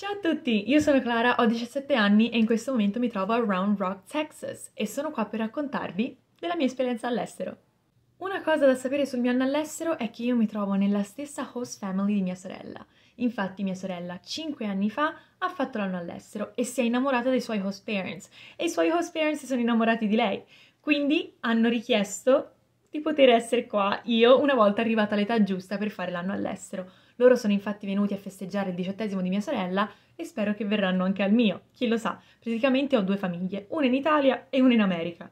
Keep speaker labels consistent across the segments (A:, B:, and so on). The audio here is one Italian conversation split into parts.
A: Ciao a tutti, io sono Clara, ho 17 anni e in questo momento mi trovo a Round Rock, Texas e sono qua per raccontarvi della mia esperienza all'estero. Una cosa da sapere sul mio anno all'estero è che io mi trovo nella stessa host family di mia sorella. Infatti mia sorella 5 anni fa ha fatto l'anno all'estero e si è innamorata dei suoi host parents e i suoi host parents si sono innamorati di lei. Quindi hanno richiesto di poter essere qua io una volta arrivata all'età giusta per fare l'anno all'estero. Loro sono infatti venuti a festeggiare il diciottesimo di mia sorella e spero che verranno anche al mio, chi lo sa. Praticamente ho due famiglie, una in Italia e una in America.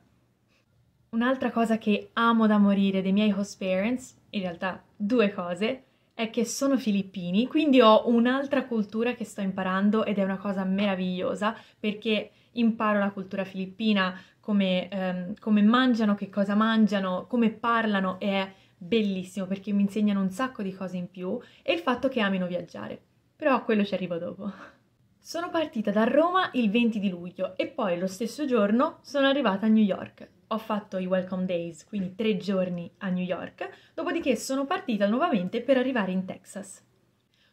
A: Un'altra cosa che amo da morire dei miei host parents, in realtà due cose, è che sono filippini, quindi ho un'altra cultura che sto imparando ed è una cosa meravigliosa perché imparo la cultura filippina, come, um, come mangiano, che cosa mangiano, come parlano e è bellissimo perché mi insegnano un sacco di cose in più e il fatto che amino viaggiare. Però a quello ci arrivo dopo. Sono partita da Roma il 20 di luglio e poi lo stesso giorno sono arrivata a New York. Ho fatto i Welcome Days, quindi tre giorni a New York, dopodiché sono partita nuovamente per arrivare in Texas.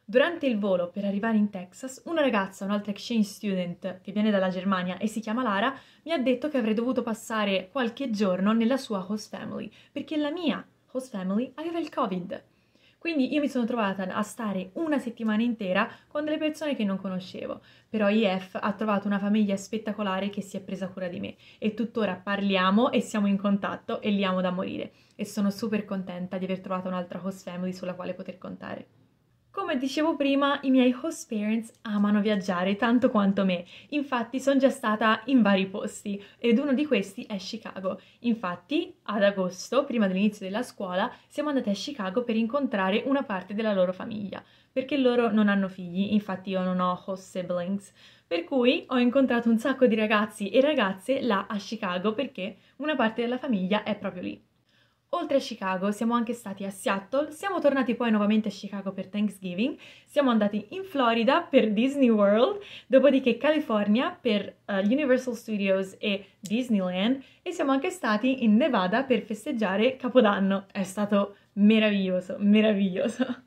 A: Durante il volo per arrivare in Texas, una ragazza, un'altra exchange student che viene dalla Germania e si chiama Lara, mi ha detto che avrei dovuto passare qualche giorno nella sua host family, perché la mia host family, aveva il covid. Quindi io mi sono trovata a stare una settimana intera con delle persone che non conoscevo, però IF ha trovato una famiglia spettacolare che si è presa cura di me e tuttora parliamo e siamo in contatto e li amo da morire e sono super contenta di aver trovato un'altra host family sulla quale poter contare. Come dicevo prima, i miei host parents amano viaggiare tanto quanto me, infatti sono già stata in vari posti ed uno di questi è Chicago. Infatti ad agosto, prima dell'inizio della scuola, siamo andate a Chicago per incontrare una parte della loro famiglia, perché loro non hanno figli, infatti io non ho host siblings, per cui ho incontrato un sacco di ragazzi e ragazze là a Chicago perché una parte della famiglia è proprio lì. Oltre a Chicago siamo anche stati a Seattle, siamo tornati poi nuovamente a Chicago per Thanksgiving, siamo andati in Florida per Disney World, dopodiché California per uh, Universal Studios e Disneyland e siamo anche stati in Nevada per festeggiare Capodanno. È stato meraviglioso, meraviglioso.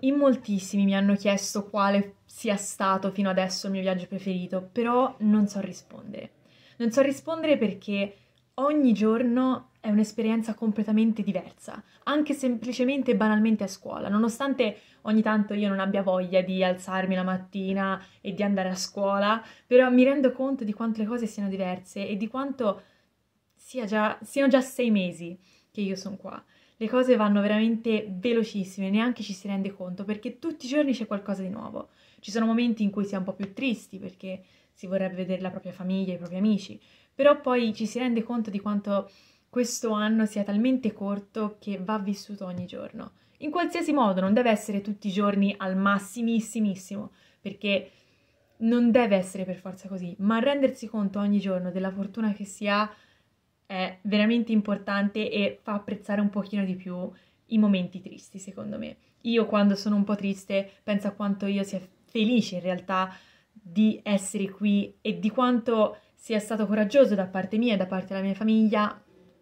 A: In moltissimi mi hanno chiesto quale sia stato fino adesso il mio viaggio preferito, però non so rispondere. Non so rispondere perché Ogni giorno è un'esperienza completamente diversa, anche semplicemente e banalmente a scuola, nonostante ogni tanto io non abbia voglia di alzarmi la mattina e di andare a scuola, però mi rendo conto di quanto le cose siano diverse e di quanto sia già, siano già sei mesi che io sono qua. Le cose vanno veramente velocissime, neanche ci si rende conto perché tutti i giorni c'è qualcosa di nuovo. Ci sono momenti in cui si è un po' più tristi perché si vorrebbe vedere la propria famiglia, i propri amici, però poi ci si rende conto di quanto questo anno sia talmente corto che va vissuto ogni giorno. In qualsiasi modo, non deve essere tutti i giorni al massimissimissimo, perché non deve essere per forza così, ma rendersi conto ogni giorno della fortuna che si ha è veramente importante e fa apprezzare un pochino di più i momenti tristi, secondo me. Io quando sono un po' triste penso a quanto io sia felice in realtà di essere qui e di quanto sia stato coraggioso da parte mia e da parte della mia famiglia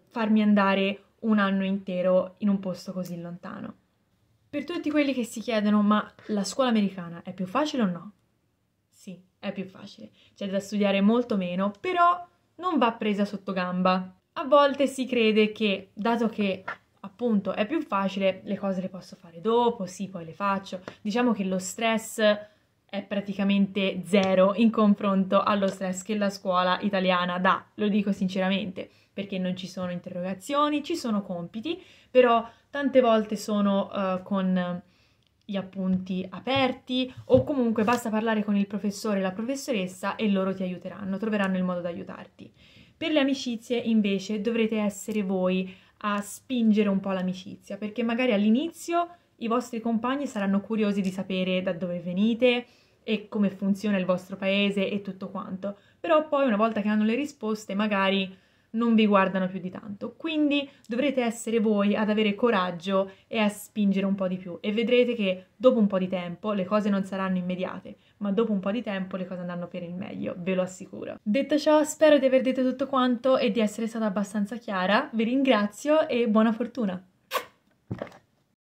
A: farmi andare un anno intero in un posto così lontano. Per tutti quelli che si chiedono ma la scuola americana è più facile o no? Sì, è più facile, c'è da studiare molto meno, però non va presa sotto gamba. A volte si crede che, dato che appunto è più facile, le cose le posso fare dopo, sì, poi le faccio. Diciamo che lo stress è praticamente zero in confronto allo stress che la scuola italiana dà, lo dico sinceramente, perché non ci sono interrogazioni, ci sono compiti, però tante volte sono uh, con gli appunti aperti o comunque basta parlare con il professore e la professoressa e loro ti aiuteranno, troveranno il modo di aiutarti. Per le amicizie invece dovrete essere voi a spingere un po' l'amicizia, perché magari all'inizio i vostri compagni saranno curiosi di sapere da dove venite, e come funziona il vostro paese e tutto quanto. Però poi una volta che hanno le risposte magari non vi guardano più di tanto. Quindi dovrete essere voi ad avere coraggio e a spingere un po' di più e vedrete che dopo un po' di tempo le cose non saranno immediate, ma dopo un po' di tempo le cose andranno per il meglio, ve lo assicuro. Detto ciò, spero di aver detto tutto quanto e di essere stata abbastanza chiara. Vi ringrazio e buona fortuna.